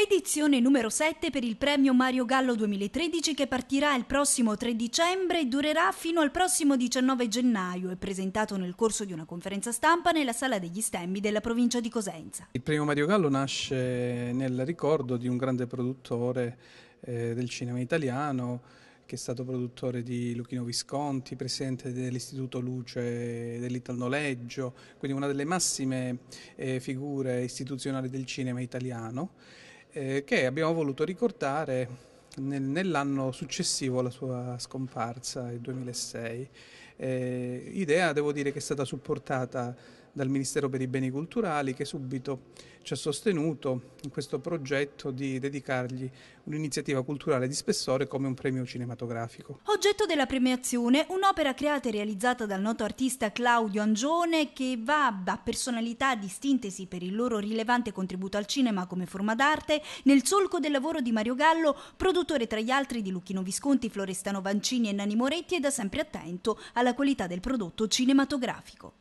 edizione numero 7 per il premio Mario Gallo 2013 che partirà il prossimo 3 dicembre e durerà fino al prossimo 19 gennaio e presentato nel corso di una conferenza stampa nella Sala degli Stemmi della provincia di Cosenza. Il premio Mario Gallo nasce nel ricordo di un grande produttore eh, del cinema italiano che è stato produttore di Luchino Visconti, presidente dell'Istituto Luce dell'Ital Noleggio, quindi una delle massime eh, figure istituzionali del cinema italiano eh, che abbiamo voluto ricordare nel, nell'anno successivo alla sua scomparsa, il 2006. Eh, idea devo dire che è stata supportata dal Ministero per i Beni Culturali che subito ci ha sostenuto in questo progetto di dedicargli un'iniziativa culturale di spessore come un premio cinematografico. Oggetto della premiazione un'opera creata e realizzata dal noto artista Claudio Angione che va a personalità distintesi per il loro rilevante contributo al cinema come forma d'arte nel solco del lavoro di Mario Gallo, produttore tra gli altri di Lucchino Visconti, Florestano Vancini e Nani Moretti e da sempre attento alla alla qualità del prodotto cinematografico.